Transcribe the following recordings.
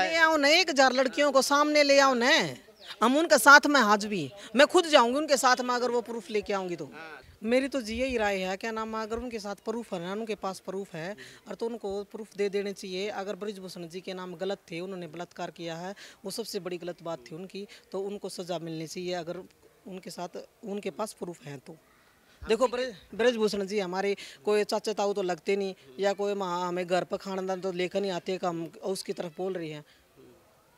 ले आओ न एक हजार लड़कियों को सामने ले आओ न हम उनके साथ में हाज भी मैं खुद जाऊंगी उनके साथ में अगर वो प्रूफ लेके आऊंगी तो मेरी तो जी यही राय है क्या नाम अगर उनके साथ प्रूफ है ना उनके पास प्रूफ है और तो उनको प्रूफ दे देने चाहिए अगर ब्रजभूषण जी के नाम गलत थे उन्होंने बलात्कार किया है वो सबसे बड़ी गलत बात थी उनकी तो उनको सज़ा मिलनी चाहिए अगर उनके साथ उनके पास प्रूफ है तो देखो ब्रज ब्रजभूषण जी हमारे कोई चाचा ताऊ तो लगते नहीं या कोई माँ हमें घर पर खानदान तो लेकर नहीं आते हम उसकी तरफ बोल रही हैं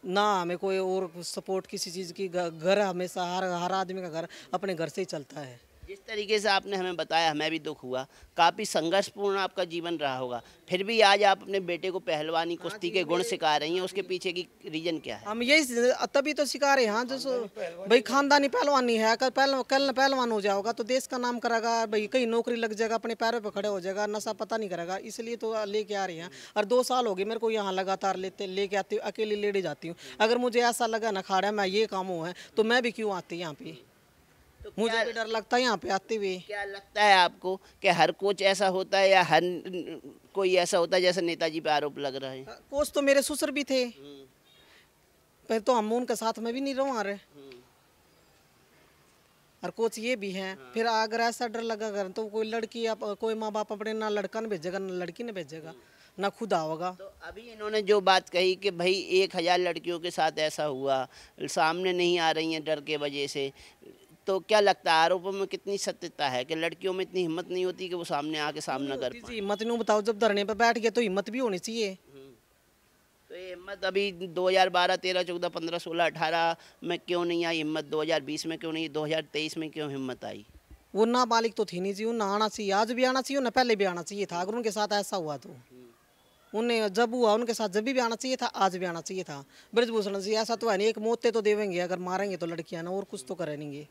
ना हमें कोई और सपोर्ट किसी चीज़ की घर हमेशा हर हर आदमी का घर अपने घर से ही चलता है जिस तरीके से आपने हमें बताया हमें भी दुख हुआ काफ़ी संघर्षपूर्ण आपका जीवन रहा होगा फिर भी आज आप अपने बेटे को पहलवानी हाँ कुश्ती के गुण सिखा रही हैं हाँ उसके पीछे की रीजन क्या है हम यही तभी तो सिखा रहे हैं जो हाँ, तो भाई तो खानदानी पहलवानी है अगर पहल, कल पहलवान हो जाओगा तो देश का नाम करेगा भाई कहीं नौकरी लग जाएगा अपने पैरों पर खड़े हो जाएगा नशा पता नहीं करेगा इसलिए तो लेके आ रही हैं और दो साल हो गए मेरे को यहाँ लगातार लेते लेके आती हूँ अकेली लेडी जाती हूँ अगर मुझे ऐसा लगा ना खाड़ा मैं ये काम हुआ है तो मैं भी क्यों आती यहाँ पे तो मुझे भी डर लगता है यहाँ पे आते हुए क्या लगता है आपको कि हर कोच ऐसा होता है या हर कोई ऐसा होता है जैसे नेताजी पे आरोप लग रहा है हाँ, कोच तो मेरे ससुर भी थे हम्म। पर तो हम उनके साथ में भी नहीं रहो रहे हम्म। और कोच ये भी है हाँ। फिर अगर ऐसा डर लगा कर तो कोई लड़की आप, कोई माँ बाप अपने ना लड़का ने भेजेगा ना लड़की ने भेजेगा हम्म। ना खुद आवेगा तो अभी इन्होंने जो बात कही कि भाई एक हज़ार लड़कियों के साथ ऐसा हुआ सामने नहीं आ रही हैं डर के वजह से तो क्या लगता है आरोपों में कितनी सत्यता है कि लड़कियों में इतनी हिम्मत नहीं होती कि वो सामने आके सामना कर हिम्मत नहीं बताओ जब धरने पर बैठ गया तो हिम्मत भी होनी चाहिए हम्म। तो ये हिम्मत अभी 2012, 13, 14, 15, 16, 18 में क्यों नहीं आई हिम्मत 2020 में क्यों नहीं 2023 में क्यों हिम्मत आई वो नाबालिग तो थी नहीं जी ना आना चाहिए आज भी आना चाहिए ना पहले भी आना चाहिए था अगर उनके साथ ऐसा हुआ तो हम्म। उन्हें जब हुआ उनके साथ जब भी आना चाहिए था आज भी आना चाहिए था ब्रजभूषण जी ऐसा तो है नहीं एक मोते तो देवेंगे अगर मारेंगे तो लड़कियाँ ना और कुछ तो करेंगे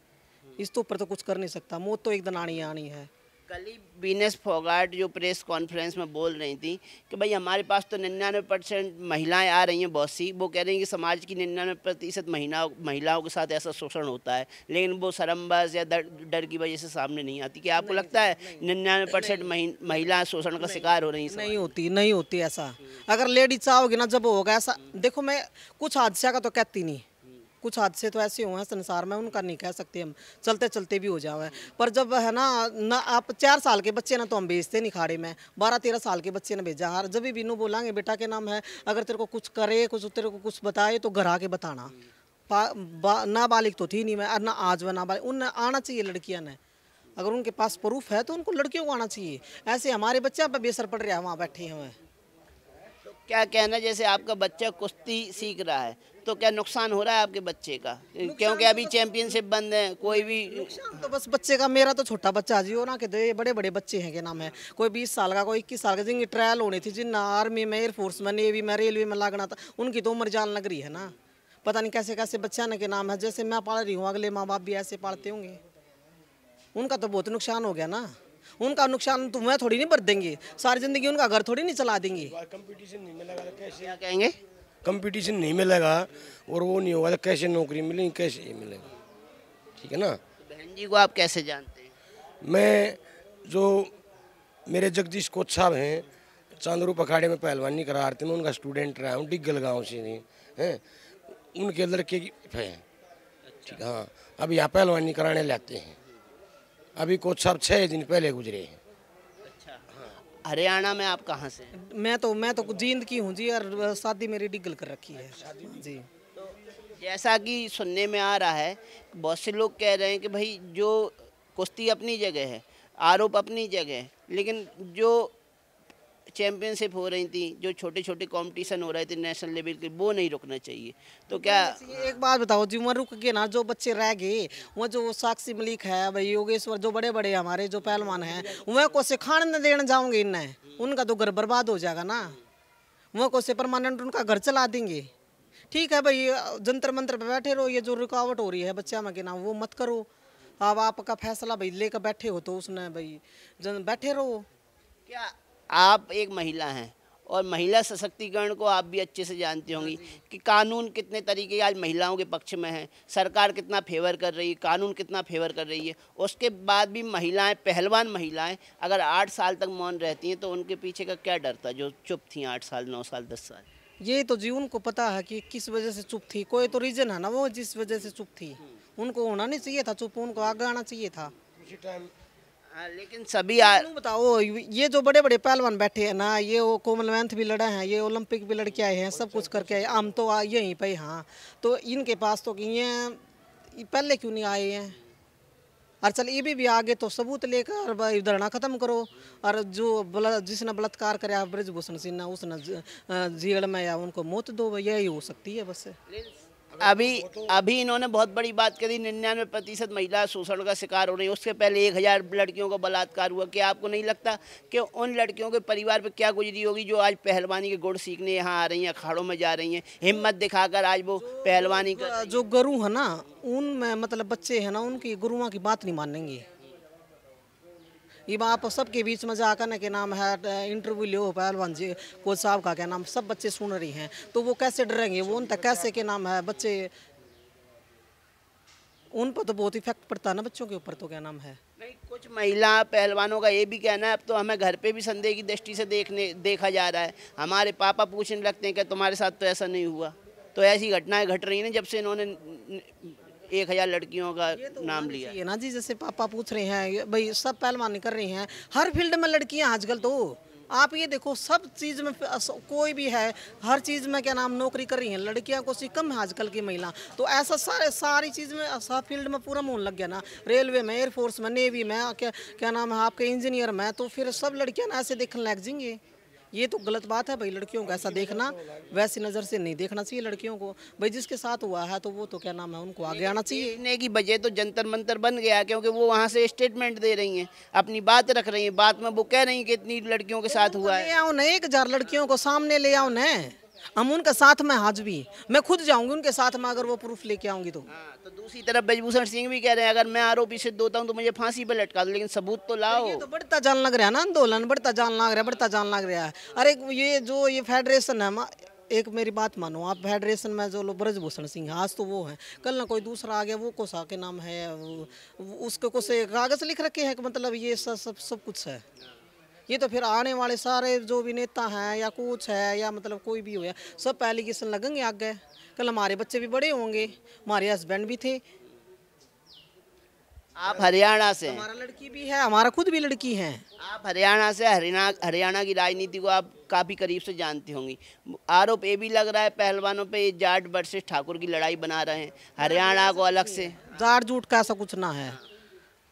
इस तो ऊपर तो कुछ कर नहीं सकता मौत तो एक दिन आनी आनी है कल ही बीनेस फोगाट जो प्रेस कॉन्फ्रेंस में बोल रही थी कि भाई हमारे पास तो निन्यानवे परसेंट महिलाएँ आ रही हैं बहुत सी वो कह रही हैं कि समाज की निन्यानवे प्रतिशत महिलाओं महिलाओं के साथ ऐसा शोषण होता है लेकिन वो शर्मबाज या डर डर की वजह से सामने नहीं आती कि आपको लगता है निन्यानवे परसेंट महिलाएँ शोषण का शिकार हो रही नहीं होती नहीं होती ऐसा अगर लेडीज चाहोगे ना जब होगा ऐसा देखो मैं कुछ हादसा का तो कहती नहीं कुछ हादसे तो ऐसे हुए हैं संसार में उनका नहीं कह सकते हम चलते चलते भी हो जाओ पर जब है ना ना आप चार साल के बच्चे ना तो हम भेजते नहीं खाड़े में बारह तेरह साल के बच्चे ने भेजा हर जब भी नू बोलांगे बेटा के नाम है अगर तेरे को कुछ करे कुछ तेरे को कुछ बताए तो घर आके बताना नाबालिग तो थी नहीं मैं ना आज ना नाबालिग उन आना चाहिए लड़कियाँ ने अगर उनके पास प्रूफ है तो उनको लड़कियों को आना चाहिए ऐसे हमारे बच्चे पर बेसर पड़ रहा है वहाँ बैठे हुए क्या कहना जैसे आपका बच्चा कुश्ती सीख रहा है तो क्या नुकसान हो रहा है आपके बच्चे का क्योंकि अभी चैंपियनशिप बंद है कोई भी तो बस बच्चे का मेरा तो छोटा बच्चा जी हो ना कि ये बड़े बड़े बच्चे हैं के नाम है कोई बीस साल का कोई इक्कीस साल का जिनकी ट्रायल होनी थी जिन आर्मी में एयरफोर्स में नेवी में रेलवे में लागना था उनकी तो उम्र जान लग रही है ना पता नहीं कैसे कैसे बच्चा ना के नाम है जैसे मैं पाल रही हूँ अगले माँ बाप भी ऐसे पालते होंगे उनका तो बहुत नुकसान हो गया ना उनका नुकसान तो मैं थोड़ी नहीं बर देंगे सारी जिंदगी उनका घर थोड़ी नहीं चला देंगे कंपटीशन नहीं मिलेगा कैसे क्या कहेंगे कंपटीशन नहीं मिलेगा और वो नहीं होगा तो कैसे नौकरी मिलेगी कैसे ये मिलेगा ठीक है ना तो बहन जी को आप कैसे जानते हैं मैं जो मेरे जगदीश कोच साहब हैं चांदरू पखाड़े में पहलवानी करा रहे थे मैं उनका स्टूडेंट रहा हूँ डिग्गल गाँव से नहीं हैं उनके लड़के ठीक है अच्छा। ठीक हाँ अब यहाँ पहलवानी कराने लाते हैं अभी कोच साहब छः दिन पहले गुजरे हैं हरियाणा में आप कहाँ से मैं तो मैं तो जींद की हूँ जी और शादी मेरी डिगल कर रखी है जी तो जैसा कि सुनने में आ रहा है बहुत से लोग कह रहे हैं कि भाई जो कुश्ती अपनी जगह है आरोप अपनी जगह है लेकिन जो चैंपियनशिप हो रही थी जो छोटे छोटे कॉम्पिटिशन हो रहे थे नेशनल लेवल के वो नहीं रुकना चाहिए तो क्या एक बात बताओ जी वहाँ रुक गए ना जो बच्चे रह गए वहाँ जो साक्षी मलिक है भाई योगेश्वर जो बड़े बड़े हमारे जो पहलवान हैं वह को सिखाने न देना जाऊँगे इन्हें उनका तो घर बर्बाद हो जाएगा ना वह को परमानेंट उनका घर चला देंगे ठीक है भाई जंतर मंत्र पर बैठे रहो ये जो रुकावट हो रही है बच्चा में के ना वो मत करो अब आपका फैसला भाई लेकर बैठे हो तो उसने भाई जन बैठे रहो क्या आप एक महिला हैं और महिला सशक्तिकरण को आप भी अच्छे से जानती होंगी कि कानून कितने तरीके आज महिलाओं के पक्ष में है सरकार कितना फेवर कर रही है कानून कितना फेवर कर रही है उसके बाद भी महिलाएं पहलवान महिलाएं अगर आठ साल तक मौन रहती हैं तो उनके पीछे का क्या डर था जो चुप थी आठ साल नौ साल दस साल ये तो जी उनको पता है कि किस वजह से चुप थी कोई तो रीज़न है ना वो जिस वजह से चुप थी हम्म। उनको होना नहीं चाहिए था चुप उनको आगे आना चाहिए था हाँ, लेकिन सभी आ... बताओ ये जो बड़े बड़े पहलवान बैठे हैं ना ये वो कॉमनवेल्थ भी लड़े हैं ये ओलंपिक भी लड़के आए हैं सब कुछ करके आए हम तो यहीं पर हाँ तो इनके पास तो ये पहले क्यों नहीं आए हैं और चल ये भी, भी आगे तो सबूत लेकर धरना खत्म करो और जो बला जिसने बलात्कार कराया ब्रजभूषण सिन्हा उसने जेल में या उनको मौत दो यही हो सकती है बस अभी तो- अभी इन्होंने बहुत बड़ी बात दी निन्यानवे प्रतिशत महिला शोषण का शिकार हो रही है उसके पहले एक हज़ार लड़कियों का बलात्कार हुआ क्या आपको नहीं लगता कि उन लड़कियों के परिवार पर क्या गुजरी होगी जो आज पहलवानी के गुड़ सीखने यहाँ आ रही हैं अखाड़ों में जा रही हैं हिम्मत दिखाकर आज वो पहलवानी का जो गुरु है ना उन मतलब बच्चे हैं ना उनकी गुरुआ की बात नहीं मानेंगे ये आप सबके बीच में जाकर ना के नाम है इंटरव्यू लियो पहलवान जी कोच साहब का क्या नाम सब बच्चे सुन रही हैं तो वो कैसे डरेंगे वो उन तक कैसे के नाम है बच्चे उन पर तो बहुत इफेक्ट पड़ता है ना बच्चों के ऊपर तो क्या नाम है नहीं कुछ महिला पहलवानों का ये भी कहना है अब तो हमें घर पे भी संदेह की दृष्टि से देखने देखा जा रहा है हमारे पापा पूछने लगते हैं कि तुम्हारे साथ तो ऐसा नहीं हुआ तो ऐसी घटनाएं घट रही हैं जब से इन्होंने एक हज़ार लड़कियों का तो नाम लिया है ना जी जैसे पापा पूछ रहे हैं भाई सब पहलवानी कर रहे हैं हर फील्ड में लड़कियां आजकल तो आप ये देखो सब चीज़ में कोई भी है हर चीज़ में क्या नाम नौकरी कर रही हैं लड़कियां को सी कम है आजकल की महिला तो ऐसा सारे सारी चीज़ में सब फील्ड में पूरा मोहन लग गया ना रेलवे में एयरफोर्स में नेवी में क्या क्या नाम है आपके इंजीनियर में तो फिर सब लड़कियां ना ऐसे देखने लग जाएंगी ये तो गलत बात है भाई लड़कियों को ऐसा देखना वैसी नज़र से नहीं देखना चाहिए लड़कियों को भाई जिसके साथ हुआ है तो वो तो क्या नाम है उनको आगे आना चाहिए देखने की वजह तो जंतर मंतर बन गया क्योंकि वो वहाँ से स्टेटमेंट दे रही हैं अपनी बात रख रही हैं बात में वो कह रही हैं कि इतनी लड़कियों के साथ तो हुआ है न एक हजार लड़कियों को सामने ले आओ न हम उनके साथ में भी मैं खुद जाऊंगी उनके साथ में अगर वो प्रूफ लेके आऊंगी तो हाँ, तो दूसरी तरफ ब्रजभूषण सिंह भी कह रहे हैं अगर मैं आरोपी सिद्ध होता हूँ तो मुझे फांसी पर लटका दो लेकिन सबूत तो लाओ ये तो बढ़ता जान लग रहा है ना आंदोलन बढ़ता जान लग रहा है बढ़ता जान लग रहा है अरे ये जो ये फेडरेशन है एक मेरी बात मानो आप फेडरेशन में जो लोग ब्रजभूषण सिंह आज तो वो हैं कल ना कोई दूसरा आ गया वो कोसा के नाम है उसके कोसे कागज लिख रखे हैं मतलब ये सब, सब कुछ है हाँ। ये तो फिर आने वाले सारे जो भी नेता हैं या कुछ है या मतलब कोई भी हो या सब एलिगेशन लगेंगे आगे कल हमारे बच्चे भी बड़े होंगे हमारे हस्बैंड भी थे आप हरियाणा से हमारा लड़की भी है हमारा खुद भी लड़की है आप हरियाणा से हरियाणा हरियाणा की राजनीति को आप काफ़ी करीब से जानती होंगी आरोप ये भी लग रहा है पहलवानों पे जाट वर्सेज ठाकुर की लड़ाई बना रहे हैं हरियाणा को अलग से जाट जूट का ऐसा कुछ ना है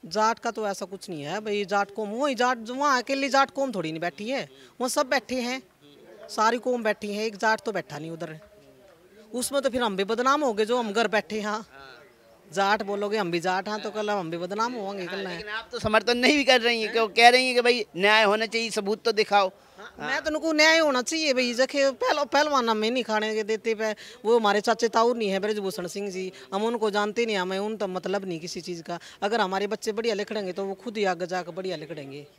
जाट का तो ऐसा कुछ नहीं है भाई जाट कौम वही जाट वहाँ अकेली जाट कौम थोड़ी नहीं बैठी है वहाँ सब बैठे हैं सारी कौम बैठी है एक जाट तो बैठा नहीं उधर उसमें तो फिर हम भी बदनाम हो गए जो हम घर बैठे हाँ जाट बोलोगे हम भी जाट हाँ तो कल हम भी बदनाम होंगे कल आप तो समर्थन नहीं भी कर रही हैं क्यों कह रही हैं कि भाई न्याय होना चाहिए सबूत तो दिखाओ मैं तेन को न्याय होना चाहिए भाई जखे पहल, पहलवाना हमें नहीं खाने के देते पे वो हमारे चाचे ताऊ नहीं है ब्रजभूषण सिंह जी हम उनको जानते नहीं हमें उन तो मतलब नहीं किसी चीज़ का अगर हमारे बच्चे बढ़िया लिखेंगे तो वो खुद ही आगे जाकर बढ़िया लिखड़ेंगे